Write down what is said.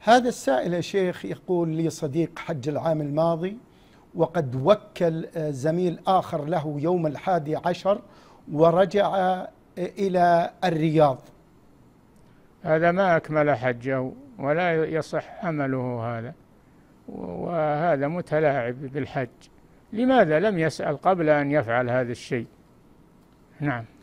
هذا السائل يا شيخ يقول لي صديق حج العام الماضي وقد وكل آه، زميل آخر له يوم الحادي عشر ورجع آه، إلى الرياض هذا ما أكمل حجه ولا يصح عمله هذا وهذا متلاعب بالحج لماذا لم يسأل قبل أن يفعل هذا الشيء نعم